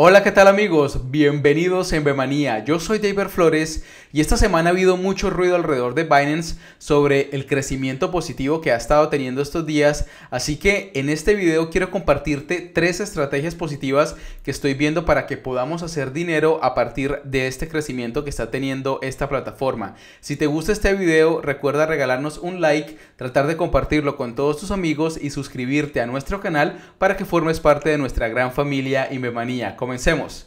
Hola, ¿qué tal amigos? Bienvenidos en Bemanía. Yo soy David Flores y esta semana ha habido mucho ruido alrededor de Binance sobre el crecimiento positivo que ha estado teniendo estos días, así que en este video quiero compartirte tres estrategias positivas que estoy viendo para que podamos hacer dinero a partir de este crecimiento que está teniendo esta plataforma. Si te gusta este video, recuerda regalarnos un like, tratar de compartirlo con todos tus amigos y suscribirte a nuestro canal para que formes parte de nuestra gran familia Bemanía. Comencemos.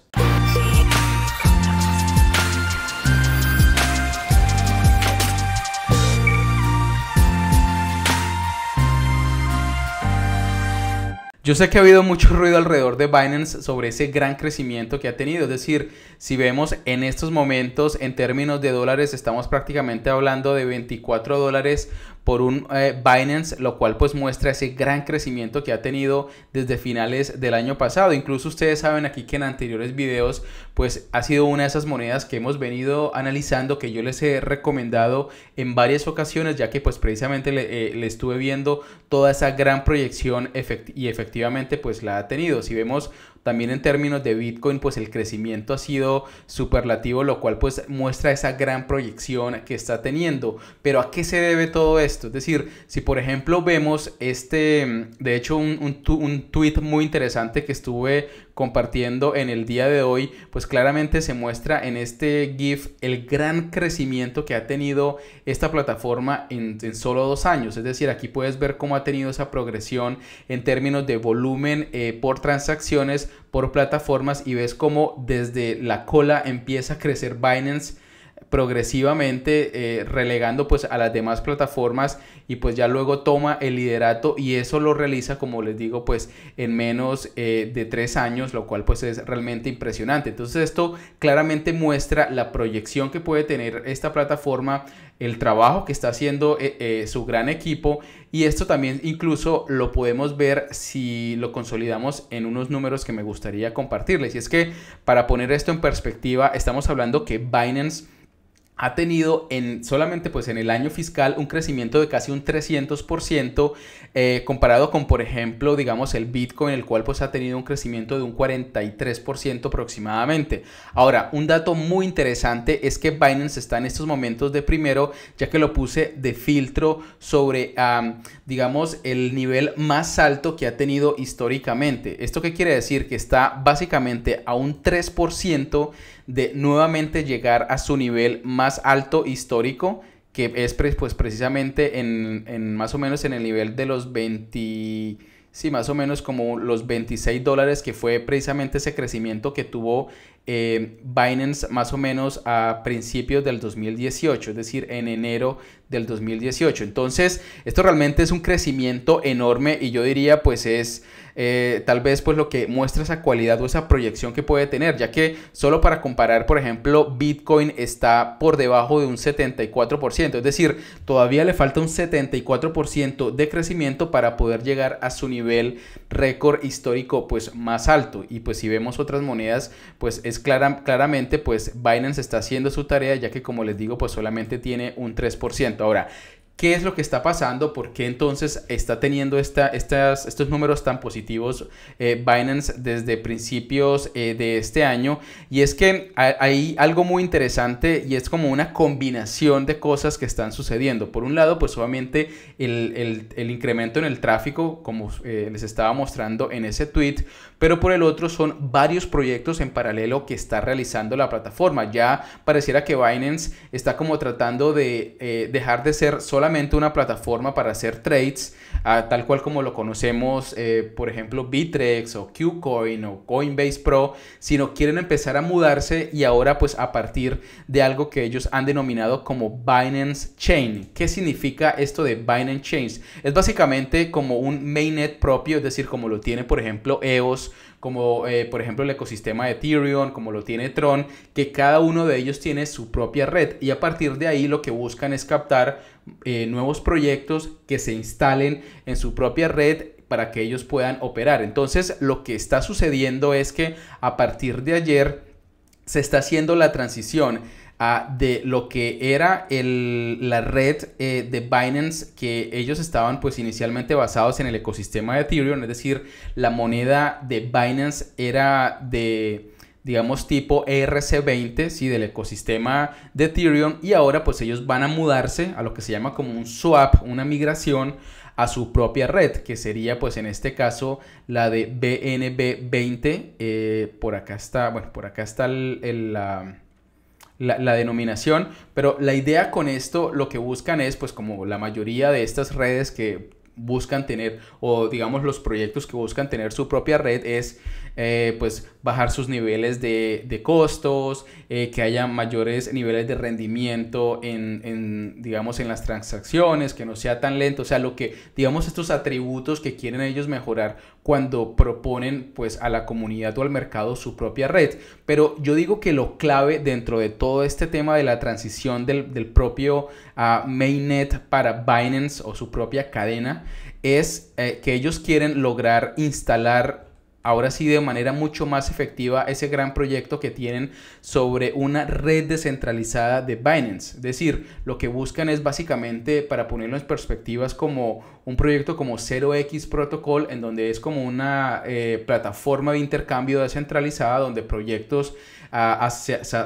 Yo sé que ha habido mucho ruido alrededor de Binance sobre ese gran crecimiento que ha tenido. Es decir, si vemos en estos momentos en términos de dólares, estamos prácticamente hablando de 24 dólares por un eh, Binance, lo cual pues muestra ese gran crecimiento que ha tenido desde finales del año pasado. Incluso ustedes saben aquí que en anteriores videos pues ha sido una de esas monedas que hemos venido analizando que yo les he recomendado en varias ocasiones ya que pues precisamente le, eh, estuve viendo toda esa gran proyección y efectivamente pues la ha tenido. Si vemos también en términos de Bitcoin, pues el crecimiento ha sido superlativo, lo cual pues muestra esa gran proyección que está teniendo. Pero ¿a qué se debe todo esto? Es decir, si por ejemplo vemos este, mm, de hecho un, un, un tweet muy interesante que estuve compartiendo en el día de hoy, pues claramente se muestra en este GIF el gran crecimiento que ha tenido esta plataforma en, solo dos años. Es decir, aquí puedes ver cómo ha tenido esa progresión en términos de volumen eh, por transacciones, por plataformas y ves cómo desde la cola empieza a crecer Binance progresivamente eh, relegando pues a las demás plataformas y pues ya luego toma el liderato y eso lo realiza como les digo pues en menos eh, de tres años lo cual pues es realmente impresionante entonces esto claramente muestra la proyección que puede tener esta plataforma el trabajo que está haciendo eh, su gran equipo y esto también incluso lo podemos ver si lo consolidamos en unos números que me gustaría compartirles y es que para poner esto en perspectiva estamos hablando que Binance ha tenido en, solamente pues en el año fiscal un crecimiento de casi un 300% eh, comparado con por ejemplo digamos el Bitcoin el cual pues ha tenido un crecimiento de un 43% aproximadamente. Ahora un dato muy interesante es que Binance está en estos momentos de primero ya que lo puse de filtro sobre digamos el nivel más alto que ha tenido históricamente. ¿Esto qué quiere decir? Que está básicamente a un 3% de nuevamente llegar a su nivel más alto histórico, que es pues precisamente en, en más o menos en el nivel de los 20... Sí, más o menos como los 26 dólares que fue precisamente ese crecimiento que tuvo eh, Binance más o menos a principios del 2018, es decir, en enero del 2018. Entonces, esto realmente es un crecimiento enorme y yo diría pues es eh, tal vez pues lo que muestra esa cualidad o esa proyección que puede tener, ya que solo para comparar, por ejemplo, Bitcoin está por debajo de un 74%, es decir, todavía le falta un 74% de crecimiento para poder llegar a su nivel récord histórico pues más alto. Y pues si vemos otras monedas, pues clara, claramente pues Binance está haciendo su tarea ya que como les digo pues solamente tiene un 3%. Ahora, ¿Qué es lo que está pasando? ¿Por qué entonces está teniendo esta, estas, estos números tan positivos eh, Binance desde principios eh, de este año? Y es que hay algo muy interesante y es como una combinación de cosas que están sucediendo. Por un lado, pues obviamente el, incremento en el tráfico, como eh, les estaba mostrando en ese tweet, pero por el otro son varios proyectos en paralelo que está realizando la plataforma. Ya pareciera que Binance está como tratando de dejar de ser solamente una plataforma para hacer trades, ah, tal cual como lo conocemos, eh, por ejemplo, Bitrex o Qcoin o Coinbase Pro, sino quieren empezar a mudarse y ahora pues a partir de algo que ellos han denominado como Binance Chain. ¿Qué significa esto de Binance Chains? Es básicamente como un mainnet propio, es decir, como lo tiene por ejemplo EOS, como eh, por ejemplo el ecosistema de Ethereum, como lo tiene Tron, que cada uno de ellos tiene su propia red y a partir de ahí lo que buscan es captar eh, nuevos proyectos que se instalen en su propia red para que ellos puedan operar. Entonces, lo que está sucediendo es que a partir de ayer se está haciendo la transición de lo que era la red eh, de Binance, que ellos estaban pues inicialmente basados en el ecosistema de Ethereum, es decir, la moneda de Binance era de digamos tipo ERC20, del ecosistema de Ethereum y ahora pues ellos van a mudarse a lo que se llama como un swap, una migración a su propia red, que sería pues en este caso la de BNB20, eh, por acá está, bueno, por acá está la, la, denominación, pero la idea con esto lo que buscan es pues como la mayoría de estas redes que buscan tener o digamos los proyectos que buscan tener su propia red es eh, pues bajar sus niveles de, costos, eh, que haya mayores niveles de rendimiento en, en, digamos en las transacciones, que no sea tan lento, o sea lo que digamos estos atributos que quieren ellos mejorar cuando proponen pues a la comunidad o al mercado su propia red. Pero yo digo que lo clave dentro de todo este tema de la transición del, propio ah, mainnet para Binance o su propia cadena es eh, que ellos quieren lograr instalar ahora sí de manera mucho más efectiva ese gran proyecto que tienen sobre una red descentralizada de Binance. Es decir, lo que buscan es básicamente, para ponerlo en perspectivas, como un proyecto como 0x Protocol, en donde es como una eh, plataforma de intercambio descentralizada donde proyectos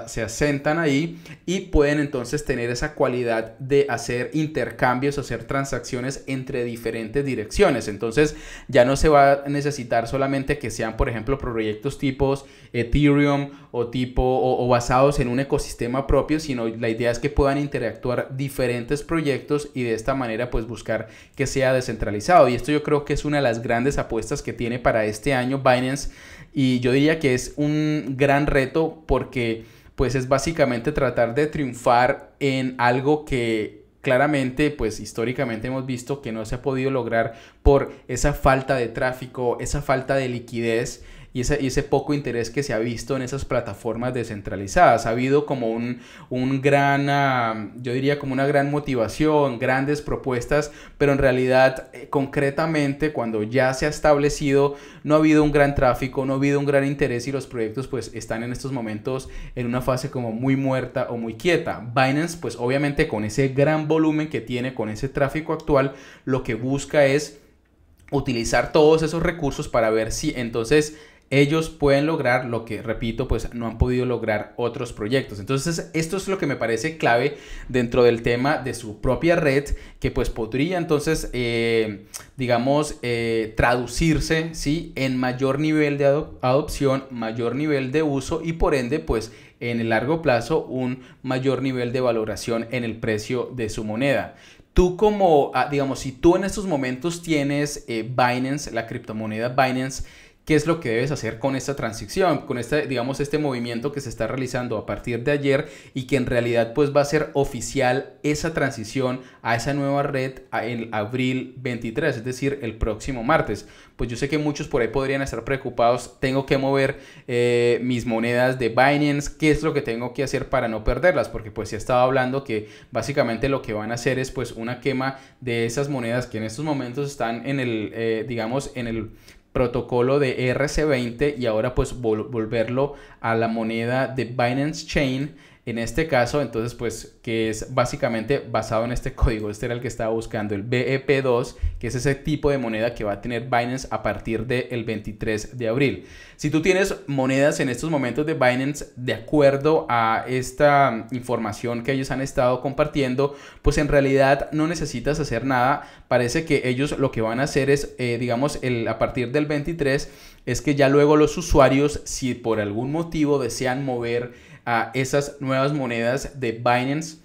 se, asentan ahí y pueden entonces tener esa cualidad de hacer intercambios, hacer transacciones entre diferentes direcciones. Entonces ya no se va a necesitar solamente que sean, por ejemplo, proyectos tipos Ethereum o tipo o basados en un ecosistema propio, sino la idea es que puedan interactuar diferentes proyectos y de esta manera pues buscar que sea descentralizado. Y esto yo creo que es una de las grandes apuestas que tiene para este año Binance y yo diría que es un gran reto porque pues es básicamente tratar de triunfar en algo que claramente, pues históricamente hemos visto que no se ha podido lograr por esa falta de tráfico, esa falta de liquidez y ese, poco interés que se ha visto en esas plataformas descentralizadas. Ha habido como un, gran, ah, yo diría como una gran motivación, grandes propuestas, pero en realidad eh, concretamente cuando ya se ha establecido no ha habido un gran tráfico, no ha habido un gran interés y los proyectos pues están en estos momentos en una fase como muy muerta o muy quieta. Binance pues obviamente con ese gran volumen que tiene, con ese tráfico actual, lo que busca es utilizar todos esos recursos para ver si entonces ellos pueden lograr lo que, repito, pues no han podido lograr otros proyectos. Entonces, esto es lo que me parece clave dentro del tema de su propia red, que pues podría entonces, eh, digamos, eh, traducirse, ¿sí? En mayor nivel de adopción, mayor nivel de uso y por ende, pues en el largo plazo, un mayor nivel de valoración en el precio de su moneda. Tú como, ah, digamos, si tú en estos momentos tienes eh, Binance, la criptomoneda Binance, qué es lo que debes hacer con esta transición, con este, digamos, este movimiento que se está realizando a partir de ayer y que en realidad pues va a ser oficial esa transición a esa nueva red en abril 23, es decir, el próximo martes. Pues yo sé que muchos por ahí podrían estar preocupados, tengo que mover eh, mis monedas de Binance, qué es lo que tengo que hacer para no perderlas, porque pues ha estado hablando que básicamente lo que van a hacer es pues una quema de esas monedas que en estos momentos están en el, eh, digamos, en el protocolo de RC20 y ahora pues volverlo a la moneda de Binance Chain en este caso, entonces, pues, que es básicamente basado en este código, este era el que estaba buscando, el BEP2, que es ese tipo de moneda que va a tener Binance a partir del 23 de abril. Si tú tienes monedas en estos momentos de Binance, de acuerdo a esta información que ellos han estado compartiendo, pues en realidad no necesitas hacer nada. Parece que ellos lo que van a hacer es, eh, digamos, el, a partir del 23, es que ya luego los usuarios, si por algún motivo desean mover a esas nuevas monedas de Binance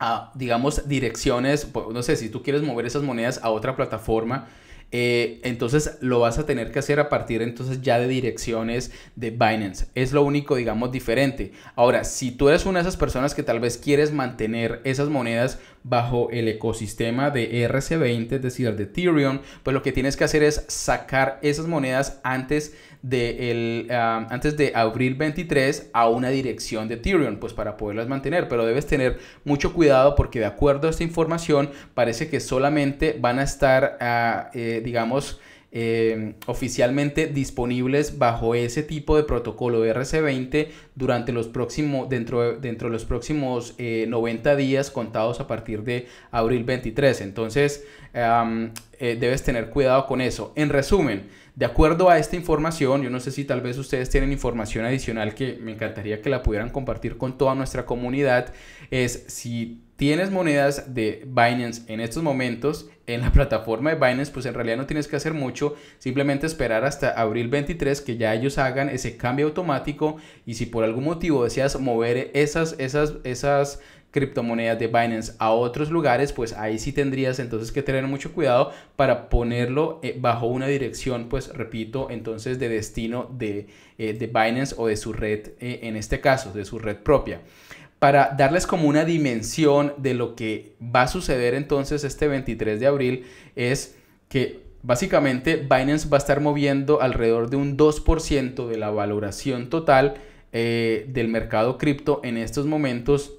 a, digamos, direcciones, no sé, si tú quieres mover esas monedas a otra plataforma, eh, entonces lo vas a tener que hacer a partir entonces ya de direcciones de Binance. Es lo único, digamos, diferente. Ahora, si tú eres una de esas personas que tal vez quieres mantener esas monedas bajo el ecosistema de RC20, es decir, de Ethereum, pues lo que tienes que hacer es sacar esas monedas antes de, ah, antes de abril 23 a una dirección de Ethereum, pues para poderlas mantener. Pero debes tener mucho cuidado porque de acuerdo a esta información parece que solamente van a estar, ah, eh, digamos, Em, oficialmente disponibles bajo ese tipo de protocolo RC20 durante los próximos, dentro, dentro de los próximos 90 eh, días contados a partir de abril 23. Entonces, eh, debes tener cuidado con eso. En resumen, de acuerdo a esta información, yo no sé si tal vez ustedes tienen información adicional que me encantaría que la pudieran compartir con toda nuestra comunidad, es si tienes monedas de Binance en estos momentos en la plataforma de Binance, pues en realidad no tienes que hacer mucho, simplemente esperar hasta abril 23 que ya ellos hagan ese cambio automático y si por algún motivo deseas mover esas, esas, esas criptomonedas de Binance a otros lugares, pues ahí sí tendrías entonces que tener mucho cuidado para ponerlo eh, bajo una dirección, pues repito, entonces de destino de, eh, Binance o de su red, eh, en este caso, de su red propia para darles como una dimensión de lo que va a suceder entonces este 23 de abril es que básicamente Binance va a estar moviendo alrededor de un 2% de la valoración total del mercado cripto en estos momentos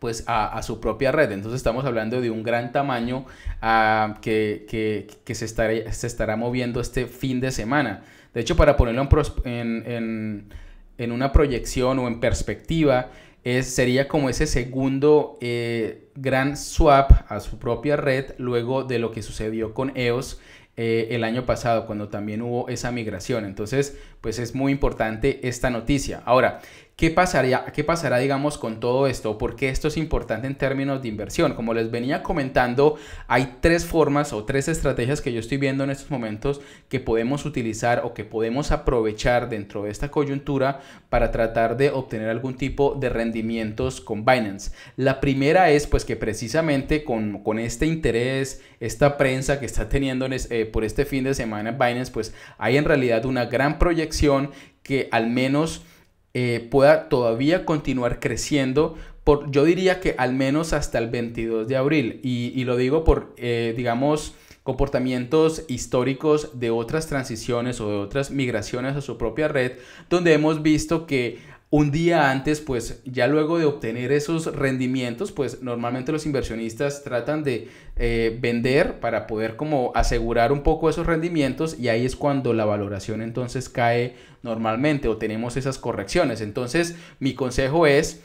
pues a, su propia red. Entonces estamos hablando de un gran tamaño ah, que, se, estará, se, estará, moviendo este fin de semana. De hecho, para ponerlo en, en, en una proyección o en perspectiva, es, sería como ese segundo eh, gran swap a su propia red luego de lo que sucedió con EOS eh, el año pasado, cuando también hubo esa migración. Entonces, pues es muy importante esta noticia. Ahora, ¿Qué, pasaría, ¿Qué pasará, digamos, con todo esto? ¿Por qué esto es importante en términos de inversión. Como les venía comentando, hay tres formas o tres estrategias que yo estoy viendo en estos momentos que podemos utilizar o que podemos aprovechar dentro de esta coyuntura para tratar de obtener algún tipo de rendimientos con Binance. La primera es pues que precisamente con, este interés, esta prensa que está teniendo eh, por este fin de semana Binance, pues hay en realidad una gran proyección que al menos eh, pueda todavía continuar creciendo. Por, yo diría que al menos hasta el 22 de abril. Y, lo digo por, eh, digamos, comportamientos históricos de otras transiciones o de otras migraciones a su propia red, donde hemos visto que un día antes, pues ya luego de obtener esos rendimientos, pues normalmente los inversionistas tratan de eh, vender para poder como asegurar un poco esos rendimientos y ahí es cuando la valoración entonces cae normalmente o tenemos esas correcciones. Entonces mi consejo es,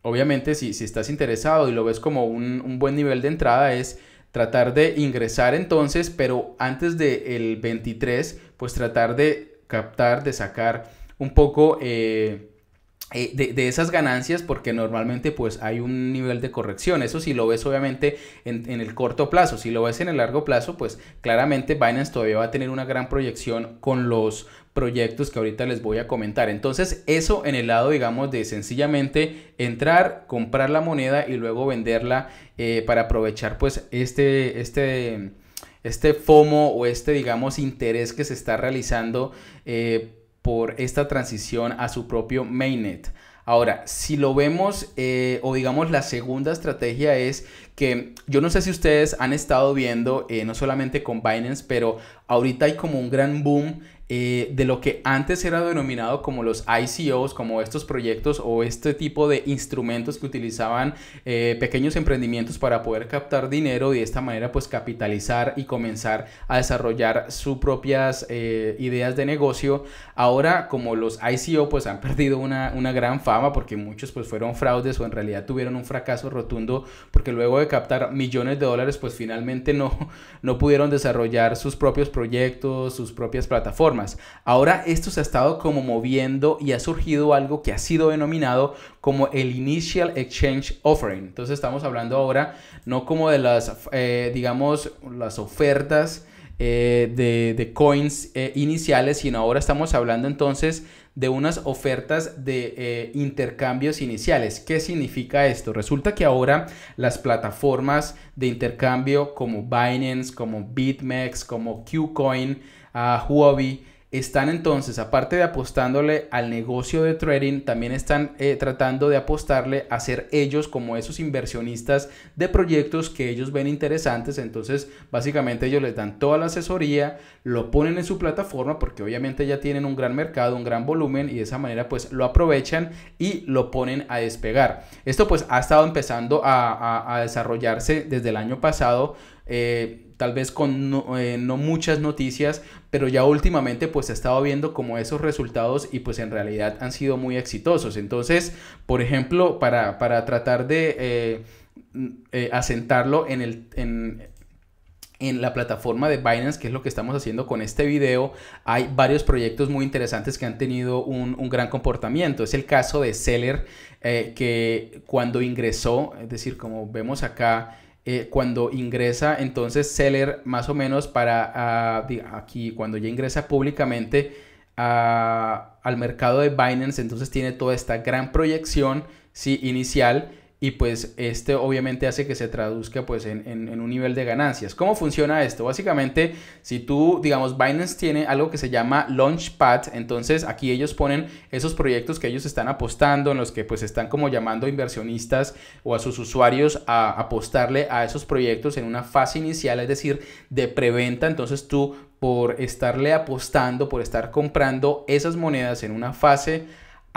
obviamente si, estás interesado y lo ves como un, buen nivel de entrada, es tratar de ingresar entonces, pero antes del 23, pues tratar de captar, de sacar un poco... Eh, eh, de, esas ganancias porque normalmente pues hay un nivel de corrección. Eso si lo ves obviamente en, el corto plazo, si lo ves en el largo plazo pues claramente Binance todavía va a tener una gran proyección con los proyectos que ahorita les voy a comentar. Entonces eso en el lado digamos de sencillamente entrar, comprar la moneda y luego venderla eh, para aprovechar pues este... este este FOMO o este, digamos, interés que se está realizando eh, por esta transición a su propio mainnet. Ahora, si lo vemos, eh, o digamos la segunda estrategia es que yo no sé si ustedes han estado viendo, eh, no solamente con Binance, pero ahorita hay como un gran boom eh, de lo que antes era denominado como los ICOs, como estos proyectos o este tipo de instrumentos que utilizaban eh, pequeños emprendimientos para poder captar dinero y de esta manera pues capitalizar y comenzar a desarrollar sus propias ideas de negocio. Ahora como los ICO pues han perdido una, una gran fama porque muchos pues fueron fraudes o en realidad tuvieron un fracaso rotundo porque luego captar millones de dólares, pues finalmente no, no pudieron desarrollar sus propios proyectos, sus propias plataformas. Ahora esto se ha estado como moviendo y ha surgido algo que ha sido denominado como el Initial Exchange Offering. Entonces estamos hablando ahora no como de las, eh, digamos, las ofertas eh, de, coins eh, iniciales, sino ahora estamos hablando entonces de unas ofertas de eh, intercambios iniciales. ¿Qué significa esto? Resulta que ahora las plataformas de intercambio como Binance, como BitMEX, como Qcoin, ah, Huobi, están entonces, aparte de apostándole al negocio de trading, también están eh, tratando de apostarle a ser ellos como esos inversionistas de proyectos que ellos ven interesantes. Entonces, básicamente ellos les dan toda la asesoría, lo ponen en su plataforma porque obviamente ya tienen un gran mercado, un gran volumen y de esa manera pues lo aprovechan y lo ponen a despegar. Esto pues ha estado empezando a, desarrollarse desde el año pasado. Eh, tal vez con eh, no, muchas noticias, pero ya últimamente pues he estado viendo como esos resultados y pues en realidad han sido muy exitosos. Entonces, por ejemplo, para, tratar de eh, mm, eh, asentarlo en el... En, la plataforma de Binance, que es lo que estamos haciendo con este video, hay varios proyectos muy interesantes que han tenido un, gran comportamiento. Es el caso de Seller, que cuando ingresó, es decir, como vemos acá, eh, cuando ingresa entonces Seller más o menos para ah, aquí, cuando ya ingresa públicamente ah, al mercado de Binance, entonces tiene toda esta gran proyección ¿sí? inicial y pues este obviamente hace que se traduzca pues en, un nivel de ganancias. ¿Cómo funciona esto? Básicamente, si tú, digamos, Binance tiene algo que se llama Launchpad, entonces aquí ellos ponen esos proyectos que ellos están apostando, en los que pues están como llamando inversionistas o a sus usuarios a apostarle a esos proyectos en una fase inicial, es decir, de preventa, entonces tú por estarle apostando, por estar comprando esas monedas en una fase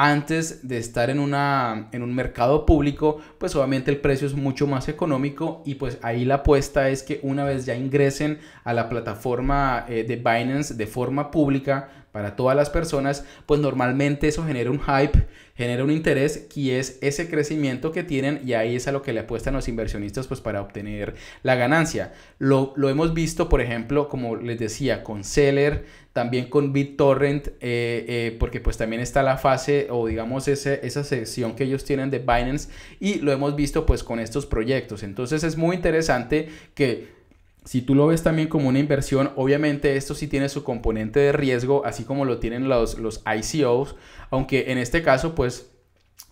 antes de estar en, un mercado público, pues obviamente el precio es mucho más económico y pues ahí la apuesta es que una vez ya ingresen a la plataforma eh, de Binance de forma pública, para todas las personas, pues normalmente eso genera un hype, genera un interés y es ese crecimiento que tienen y ahí es a lo que le apuestan los inversionistas pues para obtener la ganancia. Lo, hemos visto, por ejemplo, como les decía, con Seller, también con BitTorrent, eh, eh, porque pues también está la fase o digamos ese, esa sección que ellos tienen de Binance y lo hemos visto pues con estos proyectos. Entonces es muy interesante que si tú lo ves también como una inversión, obviamente esto sí tiene su componente de riesgo, así como lo tienen los, ICOs, aunque en este caso pues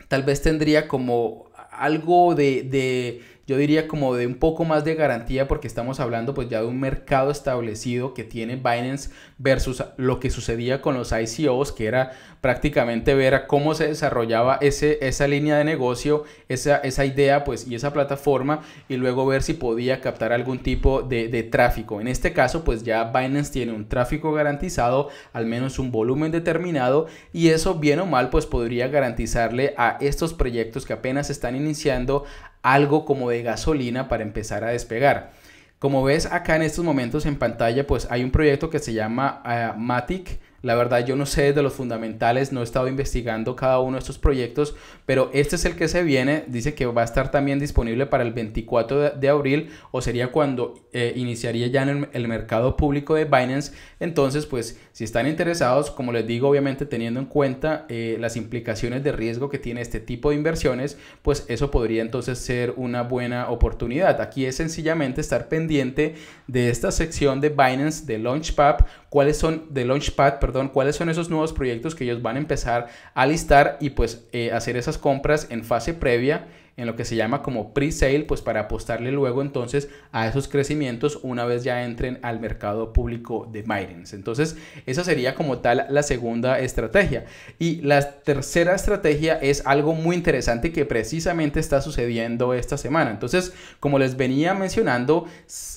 tal vez tendría como algo de, de yo diría como de un poco más de garantía porque estamos hablando pues ya de un mercado establecido que tiene Binance versus lo que sucedía con los ICOs, que era prácticamente ver a cómo se desarrollaba ese, esa línea de negocio, esa, esa idea pues y esa plataforma y luego ver si podía captar algún tipo de, de tráfico. En este caso pues ya Binance tiene un tráfico garantizado, al menos un volumen determinado y eso bien o mal pues podría garantizarle a estos proyectos que apenas están iniciando algo como de gasolina para empezar a despegar. Como ves acá en estos momentos en pantalla, pues hay un proyecto que se llama eh, Matic la verdad, yo no sé de los fundamentales, no he estado investigando cada uno de estos proyectos, pero este es el que se viene. Dice que va a estar también disponible para el 24 de, abril o sería cuando eh, iniciaría ya en el, mercado público de Binance. Entonces, pues si están interesados, como les digo, obviamente teniendo en cuenta eh, las implicaciones de riesgo que tiene este tipo de inversiones, pues eso podría entonces ser una buena oportunidad. Aquí es sencillamente estar pendiente de esta sección de Binance de Launchpad cuáles son de Launchpad, perdón, cuáles son esos nuevos proyectos que ellos van a empezar a listar y pues eh, hacer esas compras en fase previa en lo que se llama como pre-sale, pues para apostarle luego entonces a esos crecimientos una vez ya entren al mercado público de Binance. Entonces, esa sería como tal la segunda estrategia. Y la tercera estrategia es algo muy interesante que precisamente está sucediendo esta semana. Entonces, como les venía mencionando,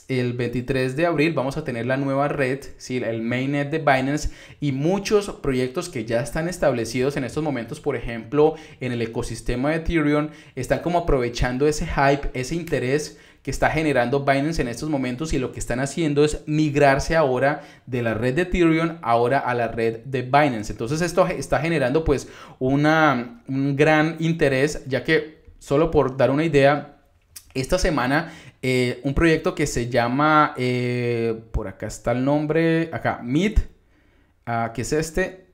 el 23 de abril vamos a tener la nueva red, ¿sí? el mainnet de Binance y muchos proyectos que ya están establecidos en estos momentos, por ejemplo, en el ecosistema de Ethereum, están como aprovechando ese hype, ese interés que está generando Binance en estos momentos y lo que están haciendo es migrarse ahora de la red de Ethereum ahora a la red de Binance. Entonces esto está generando pues una, un gran interés ya que solo por dar una idea, esta semana eh, un proyecto que se llama, eh, por acá está el nombre, acá, Meet, ah, que es este,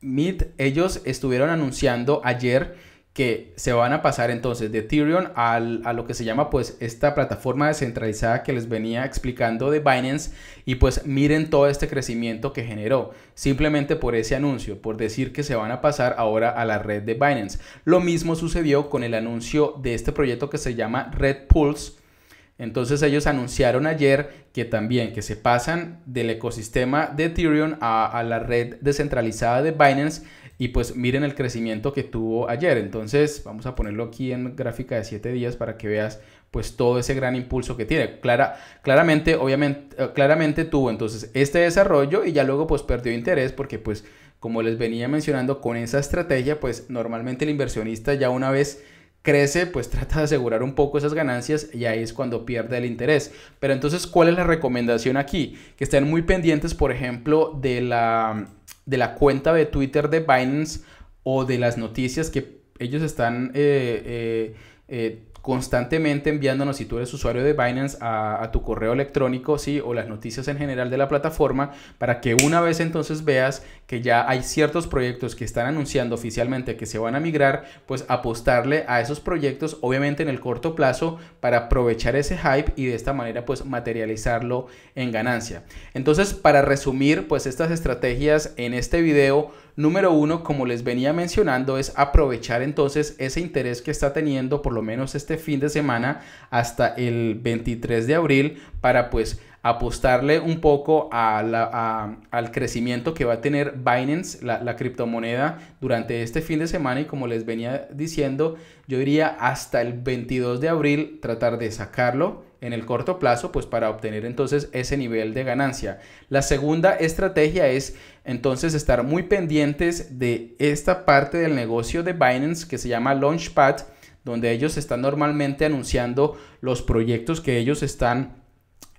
Meet, ellos estuvieron anunciando ayer que se van a pasar entonces de Ethereum a lo que se llama pues esta plataforma descentralizada que les venía explicando de Binance y pues miren todo este crecimiento que generó simplemente por ese anuncio, por decir que se van a pasar ahora a la red de Binance. Lo mismo sucedió con el anuncio de este proyecto que se llama Red Pulse entonces ellos anunciaron ayer que también que se pasan del ecosistema de Ethereum a, la red descentralizada de Binance y pues miren el crecimiento que tuvo ayer. Entonces vamos a ponerlo aquí en gráfica de 7 días para que veas pues todo ese gran impulso que tiene. Clara, claramente, obviamente, eh, claramente tuvo entonces este desarrollo y ya luego pues perdió interés porque pues como les venía mencionando con esa estrategia pues normalmente el inversionista ya una vez crece, pues trata de asegurar un poco esas ganancias y ahí es cuando pierde el interés. Pero entonces, ¿cuál es la recomendación aquí? Que estén muy pendientes, por ejemplo, de la, de la cuenta de Twitter de Binance o de las noticias que ellos están... Eh, eh, eh, constantemente enviándonos, si tú eres usuario de Binance, a, tu correo electrónico, sí, o las noticias en general de la plataforma, para que una vez entonces veas que ya hay ciertos proyectos que están anunciando oficialmente que se van a migrar, pues apostarle a esos proyectos, obviamente en el corto plazo, para aprovechar ese hype y de esta manera pues materializarlo en ganancia. Entonces, para resumir pues estas estrategias en este video, número uno, como les venía mencionando, es aprovechar entonces ese interés que está teniendo por lo menos este fin de semana hasta el 23 de abril para pues apostarle un poco al crecimiento que va a tener Binance, la, la, criptomoneda, durante este fin de semana. Y como les venía diciendo, yo diría hasta el 22 de abril tratar de sacarlo en el corto plazo, pues para obtener entonces ese nivel de ganancia. La segunda estrategia es entonces estar muy pendientes de esta parte del negocio de Binance que se llama Launchpad, donde ellos están normalmente anunciando los proyectos que ellos están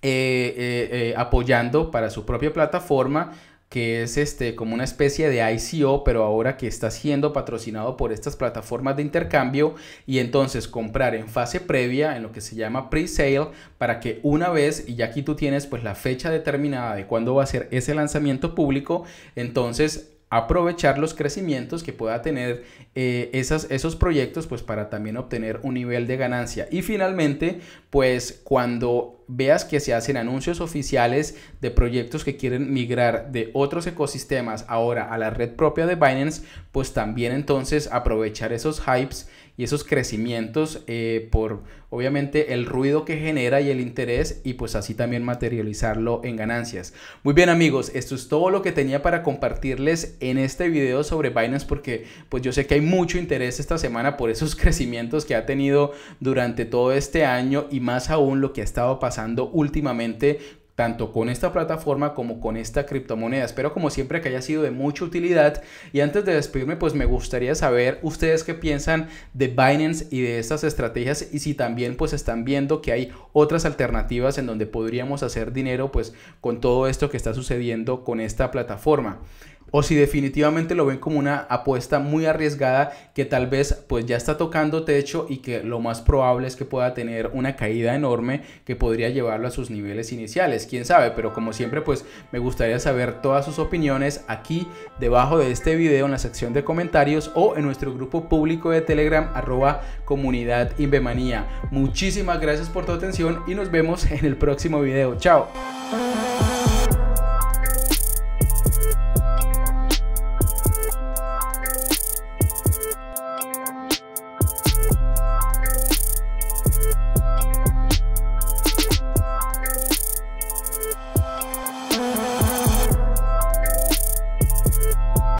eh, eh, eh, apoyando para su propia plataforma que es este como una especie de ICO, pero ahora que está siendo patrocinado por estas plataformas de intercambio y entonces comprar en fase previa en lo que se llama pre-sale para que una vez y ya aquí tú tienes pues la fecha determinada de cuándo va a ser ese lanzamiento público, entonces aprovechar los crecimientos que pueda tener eh, esos proyectos pues para también obtener un nivel de ganancia y finalmente pues cuando veas que se hacen anuncios oficiales de proyectos que quieren migrar de otros ecosistemas ahora a la red propia de Binance pues también entonces aprovechar esos hypes y esos crecimientos eh, por obviamente el ruido que genera y el interés y pues así también materializarlo en ganancias. Muy bien amigos, esto es todo lo que tenía para compartirles en este video sobre Binance porque pues yo sé que hay mucho interés esta semana por esos crecimientos que ha tenido durante todo este año y más aún lo que ha estado pasando últimamente tanto con esta plataforma como con esta criptomoneda. Espero como siempre que haya sido de mucha utilidad y antes de despedirme pues me gustaría saber ustedes qué piensan de Binance y de estas estrategias y si también pues están viendo que hay otras alternativas en donde podríamos hacer dinero pues con todo esto que está sucediendo con esta plataforma o si definitivamente lo ven como una apuesta muy arriesgada que tal vez pues ya está tocando techo y que lo más probable es que pueda tener una caída enorme que podría llevarlo a sus niveles iniciales, quién sabe, pero como siempre pues me gustaría saber todas sus opiniones aquí debajo de este video en la sección de comentarios o en nuestro grupo público de Telegram arroba comunidad Invemanía. Muchísimas gracias por tu atención y nos vemos en el próximo video. Chao.